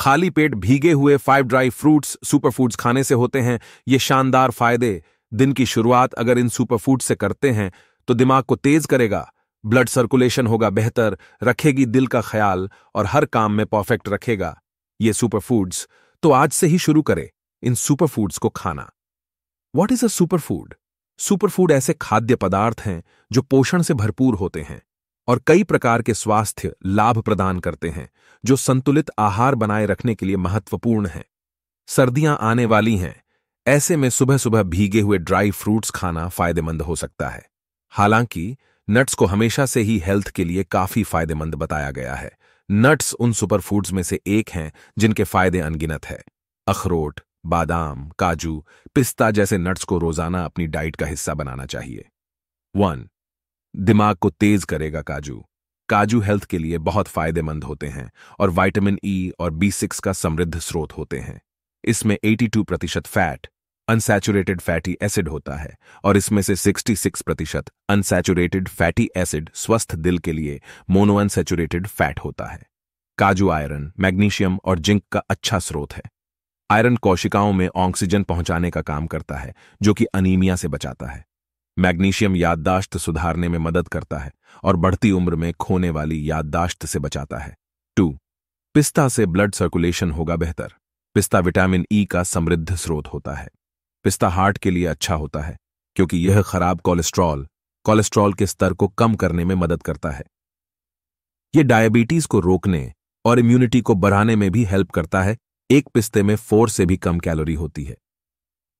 खाली पेट भीगे हुए फाइव ड्राई फ्रूट्स सुपरफूड्स खाने से होते हैं ये शानदार फायदे दिन की शुरुआत अगर इन सुपरफूड से करते हैं तो दिमाग को तेज करेगा ब्लड सर्कुलेशन होगा बेहतर रखेगी दिल का ख्याल और हर काम में परफेक्ट रखेगा ये सुपरफूड्स तो आज से ही शुरू करें इन सुपरफूड्स को खाना what is a superfood superfood ऐसे खाद्य पदार्थ हैं जो पोषण से भरपूर होते हैं और कई प्रकार के स्वास्थ्य लाभ प्रदान करते हैं जो संतुलित आहार बनाए रखने के लिए महत्वपूर्ण हैं सर्दियां आने वाली हैं ऐसे में सुबह सुबह भीगे हुए ड्राई फ्रूट्स खाना फायदेमंद हो सकता है हालांकि नट्स को हमेशा से ही हेल्थ के लिए काफी फायदेमंद बताया गया है नट्स उन फूड्स में से एक हैं जिनके फायदे अनगिनत है अखरोट बादाम काजू पिस्ता जैसे नट्स को रोजाना अपनी डाइट का हिस्सा बनाना चाहिए वन दिमाग को तेज करेगा काजू काजू हेल्थ के लिए बहुत फायदेमंद होते हैं और विटामिन ई e और बी सिक्स का समृद्ध स्रोत होते हैं इसमें 82 प्रतिशत फैट अनसैचुरेटेड फैटी एसिड होता है और इसमें से 66 प्रतिशत अनसैचुरेटेड फैटी एसिड स्वस्थ दिल के लिए अनसेचुरेटेड फैट होता है काजू आयरन मैग्नीशियम और जिंक का अच्छा स्रोत है आयरन कोशिकाओं में ऑक्सीजन पहुंचाने का काम करता है जो कि अनीमिया से बचाता है मैग्नीशियम याददाश्त सुधारने में मदद करता है और बढ़ती उम्र में खोने वाली याददाश्त से बचाता है टू पिस्ता से ब्लड सर्कुलेशन होगा बेहतर पिस्ता विटामिन ई e का समृद्ध स्रोत होता है पिस्ता हार्ट के लिए अच्छा होता है क्योंकि यह खराब कोलेस्ट्रॉल कोलेस्ट्रॉल के स्तर को कम करने में मदद करता है यह डायबिटीज को रोकने और इम्यूनिटी को बढ़ाने में भी हेल्प करता है एक पिस्ते में फोर से भी कम कैलोरी होती है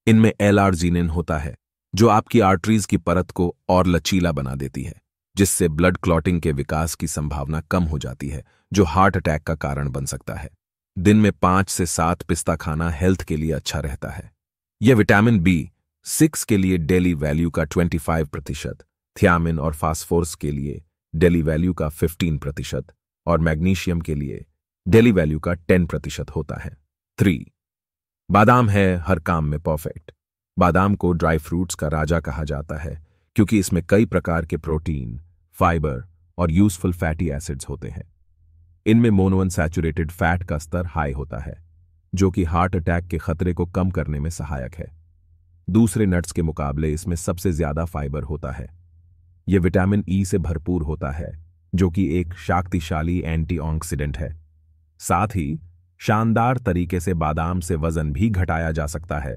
इनमें एल आर्जिनिन होता है जो आपकी आर्टरीज की परत को और लचीला बना देती है जिससे ब्लड क्लॉटिंग के विकास की संभावना कम हो जाती है जो हार्ट अटैक का कारण बन सकता है दिन में पांच से सात पिस्ता खाना हेल्थ के लिए अच्छा रहता है यह विटामिन बी सिक्स के लिए डेली वैल्यू का 25 प्रतिशत थियामिन और फास्फोर्स के लिए डेली वैल्यू का 15 प्रतिशत और मैग्नीशियम के लिए डेली वैल्यू का 10 प्रतिशत होता है थ्री बादाम है हर काम में परफेक्ट बादाम को ड्राई फ्रूट्स का राजा कहा जाता है क्योंकि इसमें कई प्रकार के प्रोटीन फाइबर और यूजफुल फैटी एसिड्स होते हैं इनमें मोनोअन सैचुरेटेड फैट का स्तर हाई होता है जो कि हार्ट अटैक के खतरे को कम करने में सहायक है दूसरे नट्स के मुकाबले इसमें सबसे ज्यादा फाइबर होता है यह विटामिन ई e से भरपूर होता है जो कि एक शक्तिशाली एंटीऑक्सीडेंट है साथ ही शानदार तरीके से बादाम से वजन भी घटाया जा सकता है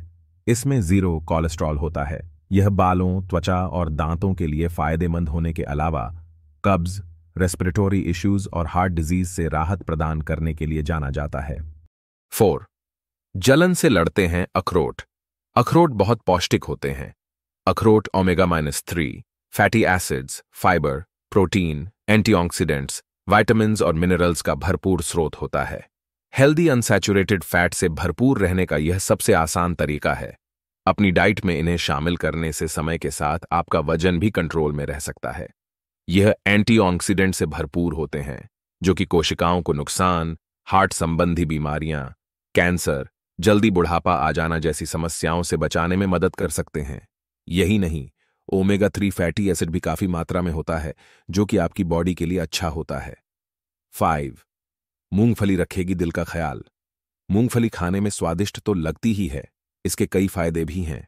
इसमें जीरो कोलेस्ट्रॉल होता है यह बालों त्वचा और दांतों के लिए फायदेमंद होने के अलावा कब्ज रेस्पिरेटोरी इश्यूज और हार्ट डिजीज से राहत प्रदान करने के लिए जाना जाता है फोर जलन से लड़ते हैं अखरोट अखरोट बहुत पौष्टिक होते हैं अखरोट omega minus three fatty acids fibre protein antioxidants vitamin और मिनरल्स का भरपूर स्रोत होता है हेल्दी अनसैचुरेटेड फैट से भरपूर रहने का यह सबसे आसान तरीका है अपनी डाइट में इन्हें शामिल करने से समय के साथ आपका वजन भी कंट्रोल में रह सकता है यह एंटीऑक्सीडेंट से भरपूर होते हैं जो कि कोशिकाओं को नुकसान हार्ट संबंधी बीमारियां कैंसर जल्दी बुढ़ापा आ जाना जैसी समस्याओं से बचाने में मदद कर सकते हैं यही नहीं ओमेगा थ्री फैटी एसिड भी काफी मात्रा में होता है जो कि आपकी बॉडी के लिए अच्छा होता है फाइव मूंगफली रखेगी दिल का ख्याल मूंगफली खाने में स्वादिष्ट तो लगती ही है इसके कई फायदे भी हैं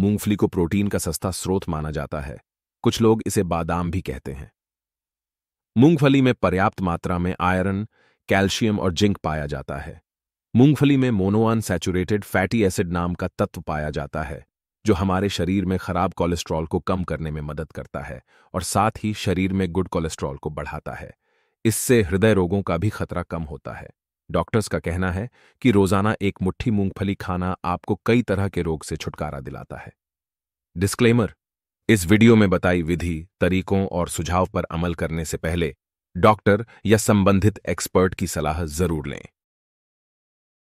मूंगफली को प्रोटीन का सस्ता स्रोत माना जाता है कुछ लोग इसे बादाम भी कहते हैं मूंगफली में पर्याप्त मात्रा में आयरन कैल्शियम और जिंक पाया जाता है मूंगफली में मोनोअनसैचुरेटेड फैटी एसिड नाम का तत्व पाया जाता है जो हमारे शरीर में खराब कोलेस्ट्रॉल को कम करने में मदद करता है और साथ ही शरीर में गुड कोलेस्ट्रॉल को बढ़ाता है इससे हृदय रोगों का भी खतरा कम होता है डॉक्टर्स का कहना है कि रोजाना एक मुट्ठी मूंगफली खाना आपको कई तरह के रोग से छुटकारा दिलाता है डिस्क्लेमर इस वीडियो में बताई विधि तरीकों और सुझाव पर अमल करने से पहले डॉक्टर या संबंधित एक्सपर्ट की सलाह जरूर लें